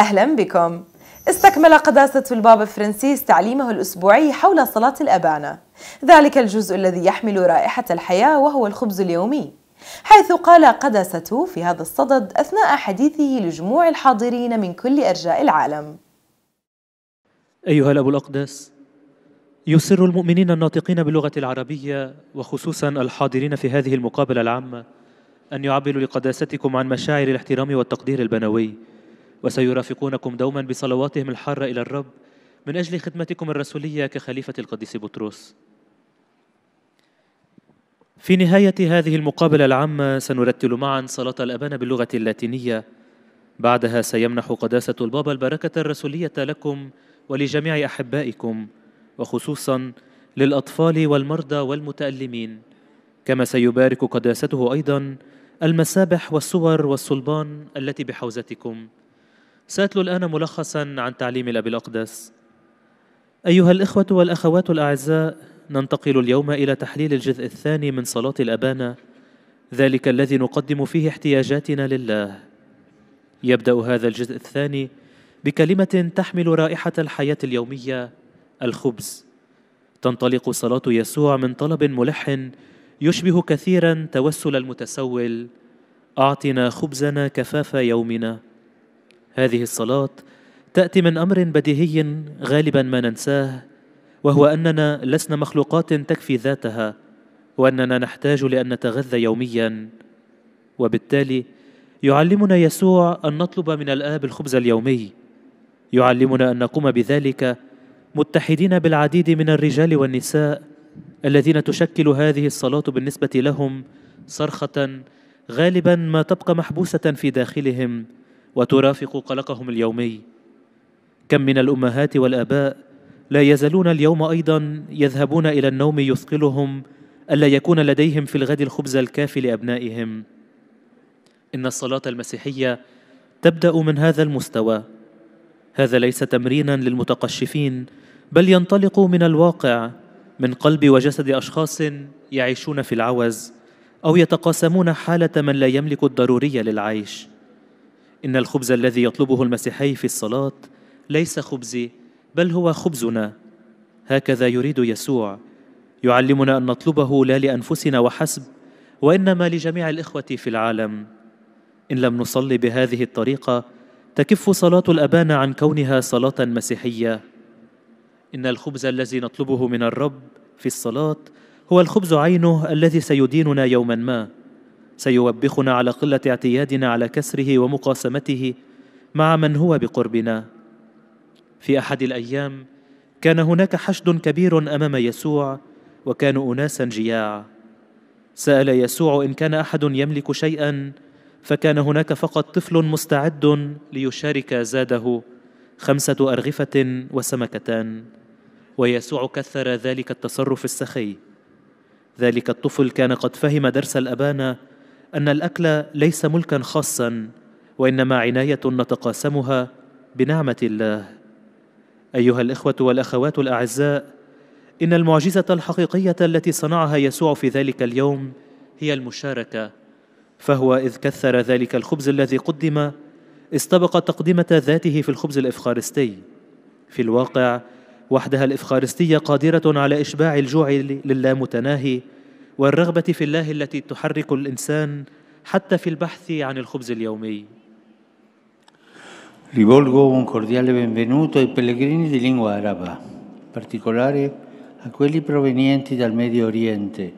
أهلا بكم استكمل قداسة البابا فرانسيس تعليمه الأسبوعي حول صلاة الأبانة ذلك الجزء الذي يحمل رائحة الحياة وهو الخبز اليومي حيث قال قداسته في هذا الصدد أثناء حديثه لجموع الحاضرين من كل أرجاء العالم أيها الأب الأقدس يسر المؤمنين الناطقين باللغة العربية وخصوصا الحاضرين في هذه المقابلة العامة أن يعبروا لقداستكم عن مشاعر الاحترام والتقدير البنوي وسيرافقونكم دوما بصلواتهم الحارة إلى الرب من أجل خدمتكم الرسولية كخليفة القديس بطرس في نهاية هذه المقابلة العامة سنرتل معا صلاة الأبان باللغة اللاتينية بعدها سيمنح قداسة البابا البركة الرسولية لكم ولجميع أحبائكم وخصوصا للأطفال والمرضى والمتألمين كما سيبارك قداسته أيضا المسابح والصور والصلبان التي بحوزتكم سأتلو الآن ملخصا عن تعليم الأب الأقدس أيها الإخوة والأخوات الأعزاء ننتقل اليوم إلى تحليل الجزء الثاني من صلاة الأبانة ذلك الذي نقدم فيه احتياجاتنا لله يبدأ هذا الجزء الثاني بكلمة تحمل رائحة الحياة اليومية الخبز تنطلق صلاة يسوع من طلب ملح يشبه كثيرا توسل المتسول أعطنا خبزنا كفاف يومنا هذه الصلاة تأتي من أمر بديهي غالبا ما ننساه وهو أننا لسنا مخلوقات تكفي ذاتها وأننا نحتاج لأن نتغذى يوميا وبالتالي يعلمنا يسوع أن نطلب من الآب الخبز اليومي يعلمنا أن نقوم بذلك متحدين بالعديد من الرجال والنساء الذين تشكل هذه الصلاة بالنسبة لهم صرخة غالبا ما تبقى محبوسة في داخلهم وترافق قلقهم اليومي كم من الامهات والاباء لا يزالون اليوم ايضا يذهبون الى النوم يثقلهم الا يكون لديهم في الغد الخبز الكافي لابنائهم ان الصلاه المسيحيه تبدا من هذا المستوى هذا ليس تمرينا للمتقشفين بل ينطلق من الواقع من قلب وجسد اشخاص يعيشون في العوز او يتقاسمون حاله من لا يملك الضروريه للعيش إن الخبز الذي يطلبه المسيحي في الصلاة ليس خبزي بل هو خبزنا هكذا يريد يسوع يعلمنا أن نطلبه لا لأنفسنا وحسب وإنما لجميع الإخوة في العالم إن لم نصلي بهذه الطريقة تكف صلاة الأبان عن كونها صلاة مسيحية إن الخبز الذي نطلبه من الرب في الصلاة هو الخبز عينه الذي سيديننا يوما ما سيوبخنا على قلة اعتيادنا على كسره ومقاسمته مع من هو بقربنا في أحد الأيام كان هناك حشد كبير أمام يسوع وكانوا أناسا جياع سأل يسوع إن كان أحد يملك شيئا فكان هناك فقط طفل مستعد ليشارك زاده خمسة أرغفة وسمكتان ويسوع كثر ذلك التصرف السخي ذلك الطفل كان قد فهم درس الأبانة ان الاكل ليس ملكا خاصا وانما عنايه نتقاسمها بنعمه الله ايها الاخوه والاخوات الاعزاء ان المعجزه الحقيقيه التي صنعها يسوع في ذلك اليوم هي المشاركه فهو اذ كثر ذلك الخبز الذي قدم استبق تقدمه ذاته في الخبز الافخارستي في الواقع وحدها الافخارستيه قادره على اشباع الجوع للامتناهي والرغبه في الله التي تحرك الانسان حتى في البحث عن الخبز اليومي Rivolgo un cordiale benvenuto ai pellegrini di lingua araba, in particolare a quelli provenienti dal Medio Oriente.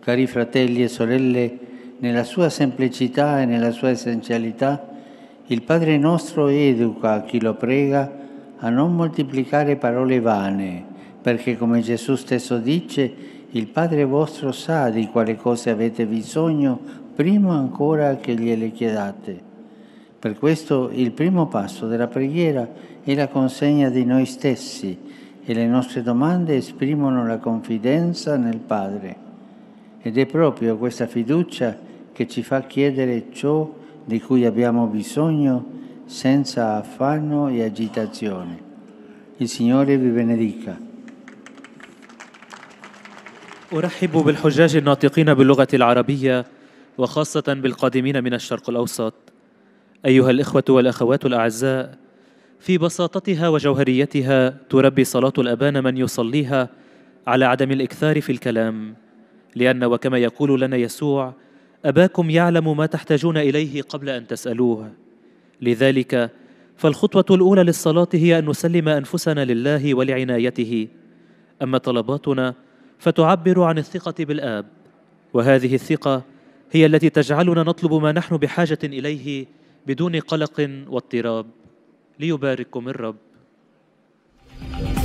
Cari fratelli e sorelle, nella sua semplicità e nella sua essenzialità, il Padre nostro educa chi lo prega a non moltiplicare parole vane, perché come Gesù stesso dice, il Padre vostro sa di quale cose avete bisogno prima ancora che gliele chiedate. Per questo il primo passo della preghiera è la consegna di noi stessi e le nostre domande esprimono la confidenza nel Padre. Ed è proprio questa fiducia che ci fa chiedere ciò di cui abbiamo bisogno senza affanno e agitazione. Il Signore vi benedica. أرحب بالحجاج الناطقين باللغة العربية وخاصة بالقادمين من الشرق الأوسط أيها الإخوة والأخوات الأعزاء في بساطتها وجوهريتها تربي صلاة الأبان من يصليها على عدم الإكثار في الكلام لأن وكما يقول لنا يسوع أباكم يعلم ما تحتاجون إليه قبل أن تسألوه لذلك فالخطوة الأولى للصلاة هي أن نسلم أنفسنا لله ولعنايته أما طلباتنا فتعبر عن الثقة بالآب وهذه الثقة هي التي تجعلنا نطلب ما نحن بحاجة إليه بدون قلق واضطراب ليبارككم الرب